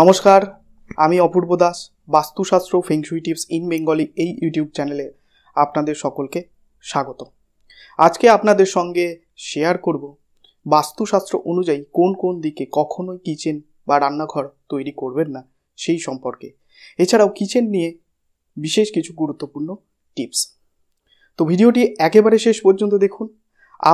নমস্কার আমি Apurba Das Vastushastra feng shui tips in Bengali এই ইউটিউব চ্যানেলে আপনাদের সকলকে স্বাগত আজকে আপনাদের সঙ্গে শেয়ার করব বাস্তুশাস্ত্র অনুযায়ী কোন কোন দিকে কখনোই কিচেন বা রান্নাঘর তৈরি করবেন না সেই সম্পর্কে এছাড়াও কিচেন নিয়ে বিশেষ কিছু গুরুত্বপূর্ণ টিপস তো ভিডিওটি একেবারে শেষ পর্যন্ত দেখুন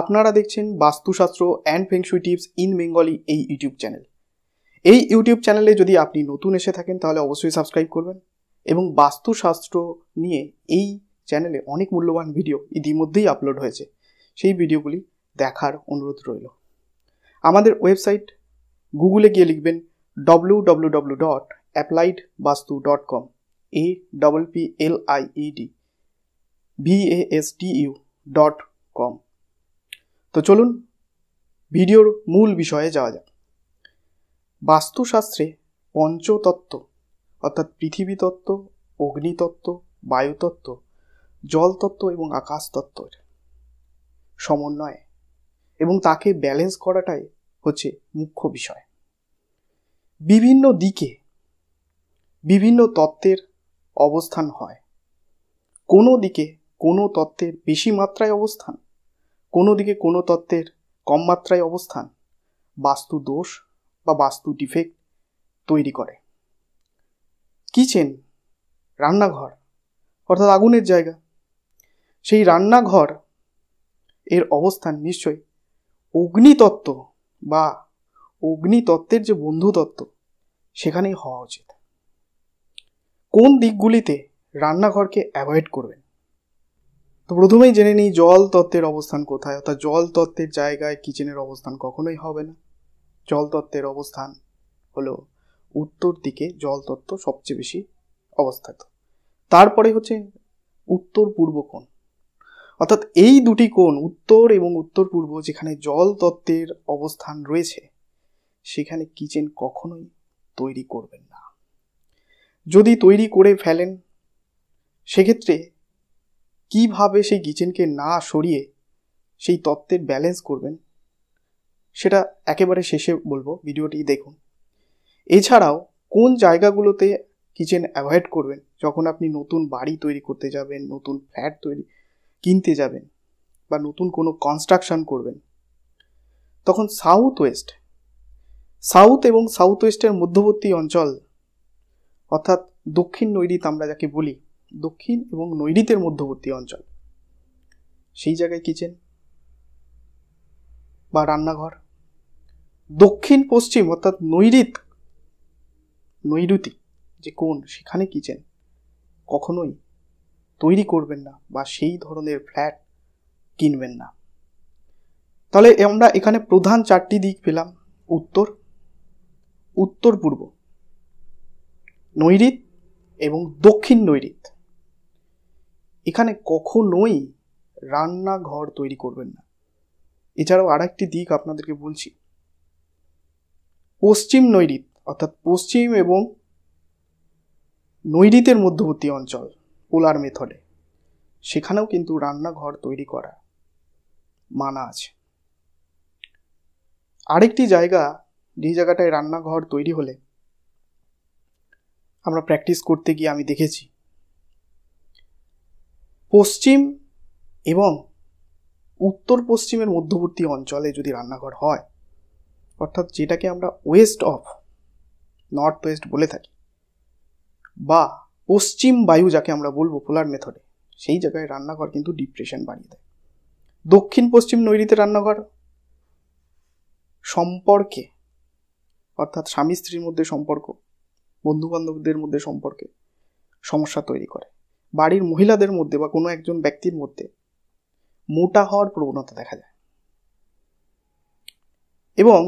আপনারা দেখছেন Vastushastra and feng shui tips in Bengali এই ইউটিউব চ্যানেল এই ইউটিউব চ্যানেলে যদি আপনি নতুন এসে থাকেন তাহলে অবশ্যই সাবস্ক্রাইব করবেন এবং বাস্তুশাস্ত্র নিয়ে এই চ্যানেলে অনেক মূল্যবান ভিডিও ইতিমধ্যেই আপলোড হয়েছে সেই ভিডিওগুলি দেখার অনুরোধ রইল আমাদের ওয়েবসাইট গুগলে গিয়ে লিখবেন W W W dot applied Vastu dot com A double P L I E D U dot com তো চলুন ভিডিওর মূল বিষয়ে যাওয়া যাক বাস্তুশাস্ত্রে পঞ্চতত্ত্ব অর্থাৎ পৃথিবীতত্ত্ব অগ্নিতত্ত্ব বায়ুতত্ত্ব জলতত্ত্ব এবং আকাশতত্ত্বের সমন্বয় এবং তাকে ব্যালেন্স করাটাই হচ্ছে মুখ্য বিষয় বিভিন্ন দিকে বিভিন্ন তত্ত্বের অবস্থান হয় কোনো দিকে কোনো তত্ত্বের বেশি মাত্রায় অবস্থান কোনো দিকে কোনো তত্ত্বের কম মাত্রায় অবস্থান বাস্তু দোষ বা বাস্তু ডিফেক্ট তৈরি করে কিচেন রান্নাঘর অর্থাৎ আগুনের জায়গা সেই রান্নাঘর এর অবস্থান নিশ্চয়ই অগ্নিতত্ত্ব বা অগ্নিতত্ত্বের যে বন্ধুতত্ত্ব সেখানেই হওয়া উচিত কোন দিকগুলিতে রান্নাঘরকে অ্যাভয়েড করবেন তো প্রথমেই জেনে নিই জল তত্ত্বের অবস্থান কোথায় অর্থাৎ জল তত্ত্বের জায়গায় কিচেনের অবস্থান কখনোই হবে না জলতত্ত্বের অবস্থান হলো উত্তর দিকে জলতত্ত্ব সবচেয়ে বেশি অবস্থিত তারপরে হচ্ছে উত্তর পূর্ব কোণ অর্থাৎ এই দুটি কোণ উত্তর এবং উত্তর পূর্ব যেখানে জলতত্ত্বের অবস্থান রয়েছে সেখানে কিচেন কখনোই তৈরি করবেন না যদি তৈরি করে ফেলেন সেক্ষেত্রে কিভাবে সেই কিচেনকে না সরিয়ে সেই তত্ত্বের ব্যালেন্স করবেন সেটা একেবারে শেষে বলবো ভিডিওটি দেখুন এছাড়াও কোন জায়গাগুলোতে কিচেন অ্যাভয়েড করবেন যখন আপনি নতুন বাড়ি তৈরি করতে যাবেন নতুন ফ্ল্যাট তৈরি কিনতে যাবেন বা নতুন কোনো কনস্ট্রাকশন করবেন তখন সাউথ ওয়েস্ট সাউথ এবং সাউথ ওয়েস্টের মধ্যবর্তী অঞ্চল অর্থাৎ দক্ষিণ নৈরিত আমরা যাকে বলি দক্ষিণ এবং নৈরিতের মধ্যবর্তী অঞ্চল সেই জায়গায় কিচেন বা রান্নাঘর দক্ষিণ পশ্চিম অর্থাৎ নৈরিত নৈরুতি যে কোন সেখানে কিচেন কখনোই তৈরি করবেন না বা সেই ধরনের ফ্ল্যাট কিনবেন না তাহলে আমরা এখানে প্রধান চারটি দিক পেলাম উত্তর উত্তর পূর্ব নৈরিত এবং দক্ষিণ নৈরিত এখানে কখনোই রান্নাঘর তৈরি করবেন না এছাড়াও আরেকটি দিক আপনাদেরকে বলছি পশ্চিম নৈরিত অর্থাৎ পশ্চিম এবং নৈরিতের মধ্যবর্তী অঞ্চল পোলার মেথডে সেখানেও কিন্তু রান্নাঘর তৈরি করা মানা আছে আরেকটি জায়গা যে জায়গাটায় রান্নাঘর তৈরি হলে আমরা প্র্যাকটিস করতে গিয়ে আমি দেখেছি পশ্চিম এবং উত্তর পশ্চিমের মধ্যবর্তী অঞ্চলে যদি রান্নাঘর হয় অর্থাৎ যেটাকে আমরা ওয়েস্ট অফ নর্থ ওয়েস্ট বলে থাকি বা পশ্চিম বায়ু যাকে আমরা বলবো পোলার মেথডে সেই জায়গায় রান্নাঘর কিন্তু ডিপ্রেশন বাড়িয়ে দেয় দক্ষিণ পশ্চিম নৈরীতে রান্নাঘর সম্পর্কে অর্থাৎ স্বামী স্ত্রীর মধ্যে সম্পর্ক বন্ধুবান্ধবদের মধ্যে সম্পর্কে সমস্যা তৈরি করে বাড়ির মহিলাদের মধ্যে বা কোনো একজন ব্যক্তির মধ্যে মোটা হওয়ার প্রবণতা দেখা যায় এবং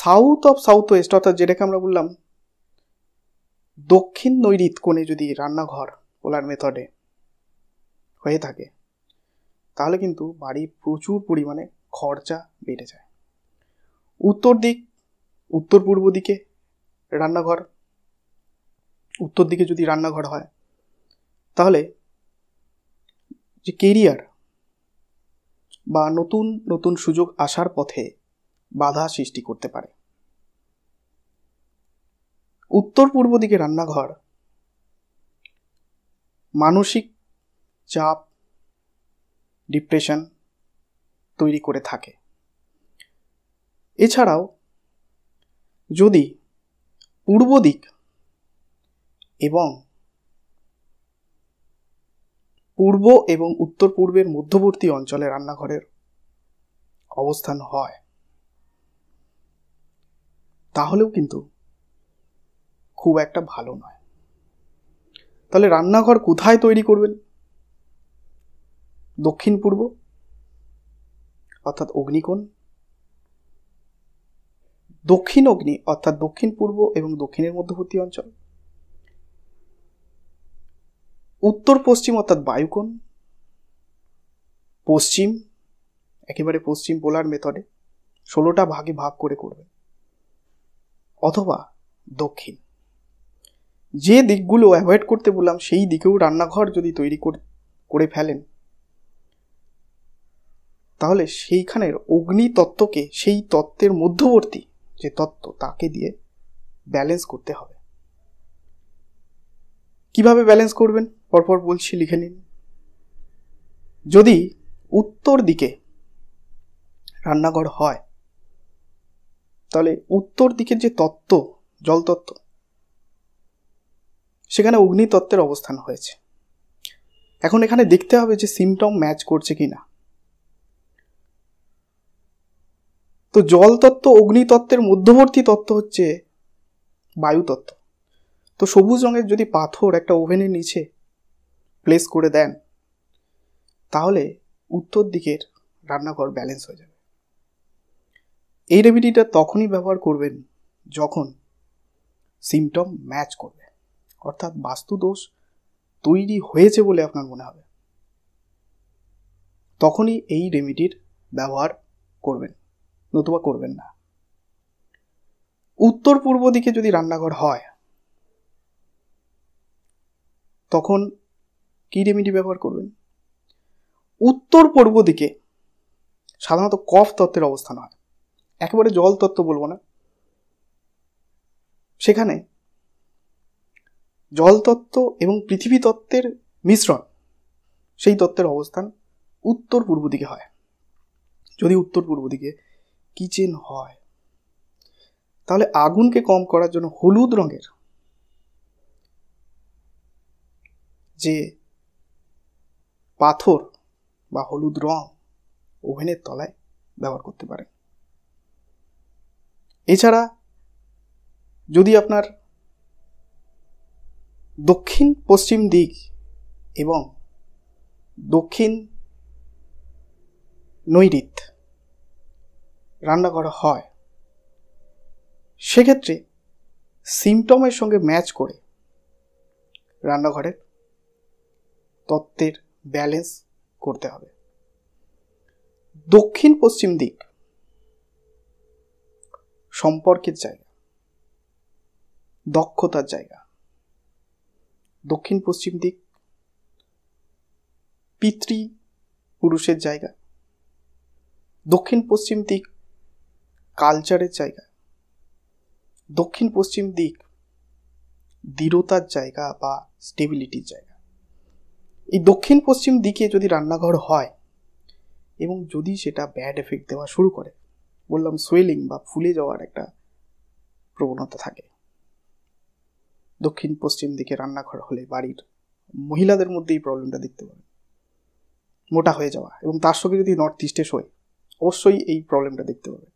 সাউথ অফ সাউথ ওয়েস্ট অর্থাৎ যেটাকে আমরা বললাম দক্ষিণ নৈরিত কোণে যদি রান্নাঘর ওলার মেথডে হয়ে থাকে তাহলে কিন্তু বাড়ির প্রচুর পরিমাণে খরচা বেড়ে যায় উত্তর দিক উত্তর পূর্ব দিকে রান্নাঘর উত্তর দিকে যদি রান্নাঘর হয় তাহলে যে কেরিয়ার বা নতুন নতুন সুযোগ আসার পথে বাধা সৃষ্টি করতে পারে উত্তর পূর্ব দিকে রান্নাঘর মানসিক চাপ ডিপ্রেশন তৈরি করে থাকে এছাড়াও যদি পূর্ব দিক এবং পূর্ব এবং উত্তর পূর্বের মধ্যবর্তী অঞ্চলে রান্নাঘরের অবস্থান হয় তাহলেও কিন্তু খুব একটা ভালো নয় তাহলে রান্নাঘর কোথায় তৈরি করবেন দক্ষিণ পূর্ব অর্থাৎ অগ্নিকোণ দক্ষিণ অগ্নি অর্থাৎ দক্ষিণ পূর্ব এবং দক্ষিণের মধ্যবর্তী অঞ্চল উত্তর পশ্চিম অর্থাৎ বায়ুকোণ পশ্চিম একেবারে পশ্চিম পোলার মেথডে ষোলোটা ভাগে ভাগ করে করবেন অথবা দক্ষিণ যে দিকগুলো অ্যাভয়েড করতে বললাম সেই দিকেও রান্নাঘর যদি তৈরি করে ফেলেন তাহলে সেইখানের অগ্নি তত্ত্বকে সেই তত্ত্বের মধ্যবর্তী যে তত্ত্ব তাকে দিয়ে ব্যালেন্স করতে হবে কিভাবে ব্যালেন্স করবেন পরপর বলছি লিখে নিন যদি উত্তর দিকে রান্নাঘর হয় তাহলে উত্তর দিকের যে তত্ত্ব জলতত্ত্ব সেখানে অগ্নিতত্ত্বের অবস্থান হয়েছে এখন এখানে দেখতে হবে যে সিমটম ম্যাচ করছে কি না তো জলতত্ত্ব অগ্নিতত্ত্বের মধ্যবর্তী তত্ত্ব হচ্ছে বায়ুতত্ত্ব তো সবুজ রঙের যদি পাথর একটা ওভেনের নিচে প্লেস করে দেন তাহলে উত্তর দিকের রান্নাঘর ব্যালেন্স হয়ে যাবে এই রেমেডিটা তখনই ব্যবহার করবেন যখন সিমটম ম্যাচ করবে অর্থাৎ বাস্তু দোষ তৈরি হয়েছে বলে আপনার মনে হবে তখনই এই রেমেডির ব্যবহার করবেন নতুবা করবেন না উত্তর পূর্ব দিকে যদি রান্নাঘর হয় তখন কী রেমেডি ব্যবহার করবেন উত্তর পূর্ব দিকে সাধারণত কফ তত্ত্বের অবস্থান হয় একেবারে জল তত্ত্ব বলবো না সেখানে জলতত্ত্ব এবং পৃথিবী তত্ত্বের মিশ্রণ সেই তত্ত্বের অবস্থান উত্তর পূর্ব দিকে হয় যদি উত্তর পূর্ব দিকে কিচেন হয় তাহলে আগুনকে কম করার জন্য হলুদ রঙের যে পাথর বা হলুদ রং ওভেনের তলায় ব্যবহার করতে পারেন এছাড়া যদি আপনার দক্ষিণ পশ্চিম দিক এবং দক্ষিণ নৈরিত রান্না করা হয় সেক্ষেত্রে সিমটমের সঙ্গে ম্যাচ করে রান্নাঘরের তত্ত্বের ব্যালেন্স করতে হবে দক্ষিণ পশ্চিম দিক সম্পর্কের জায়গা দক্ষতার জায়গা দক্ষিণ পশ্চিম দিক পিতৃ পুরুষের জায়গা দক্ষিণ পশ্চিম দিক কালচারের জায়গা দক্ষিণ পশ্চিম দিক দৃঢ়তার জায়গা বা স্টেবিলিটির জায়গা এই দক্ষিণ পশ্চিম দিকে যদি রান্নাঘর হয় এবং যদি সেটা ব্যাড এফেক্ট দেওয়া শুরু করে বললাম সোয়েলিং বা ফুলে যাওয়ার একটা প্রবণতা থাকে দক্ষিণ পশ্চিম দিকে রান্নাঘর হলে বাড়ির মহিলাদের মধ্যে এই প্রবলেমটা দেখতে পাবেন মোটা হয়ে যাওয়া এবং তার সঙ্গে যদি নর্থ ইস্টে শোয় অবশ্যই এই প্রবলেমটা দেখতে পাবে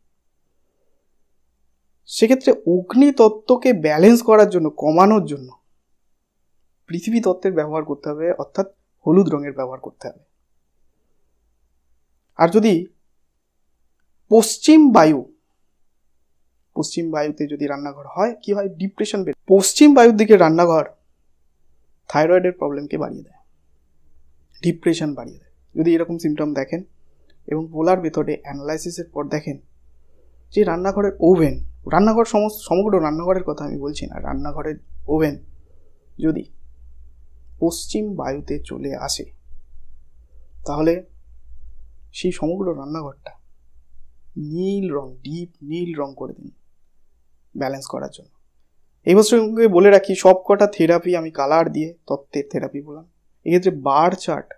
সেক্ষেত্রে অগ্নিতত্ত্বকে ব্যালেন্স করার জন্য কমানোর জন্য পৃথিবী তত্ত্বের ব্যবহার করতে হবে অর্থাৎ হলুদ রঙের ব্যবহার করতে হবে আর যদি পশ্চিম বায়ু পশ্চিম বায়ুতে যদি রান্নাঘর হয় কি হয় ডিপ্রেশন বেড়ে পশ্চিম বায়ুর দিকে রান্নাঘর থাইরয়েডের প্রবলেমকে বাড়িয়ে দেয় ডিপ্রেশন বাড়িয়ে দেয় যদি এরকম সিমটম দেখেন এবং পোলার মেথডে অ্যানালাইসিসের পর দেখেন যে রান্নাঘরের ওভেন রান্নাঘর সমস্ত সমগ্র রান্নাঘরের কথা আমি বলছি না রান্নাঘরের ওভেন যদি পশ্চিম বায়ুতে চলে আসে তাহলে সেই সমগ্র রান্নাঘরটা নীল রং ডিপ নীল রং করে দিন ব্যালেন্স করার জন্য এই বছরকে বলে রাখি সব কটা থেরাপি আমি কালার দিয়ে তত্ত্বের থেরাপি বললাম এক্ষেত্রে বার চার্ট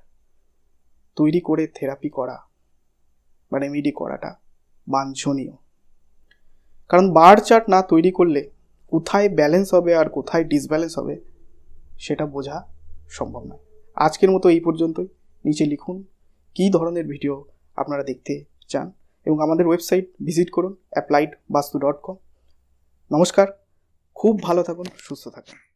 তৈরি করে থেরাপি করা বা মানে রেমিডি করাটা বাঞ্ছনীয় কারণ বার চার্ট না তৈরি করলে কোথায় ব্যালেন্স হবে আর কোথায় ডিসব্যালেন্স হবে সেটা বোঝা সম্ভব নয় আজকের মতো এই পর্যন্তই নিচে লিখুন কী ধরনের ভিডিও আপনারা দেখতে চান এবং আমাদের ওয়েবসাইট ভিজিট করুন অ্যাপ্লাইড বাস্তু ডট কম নমস্কার খুব ভালো থাকুন সুস্থ থাকুন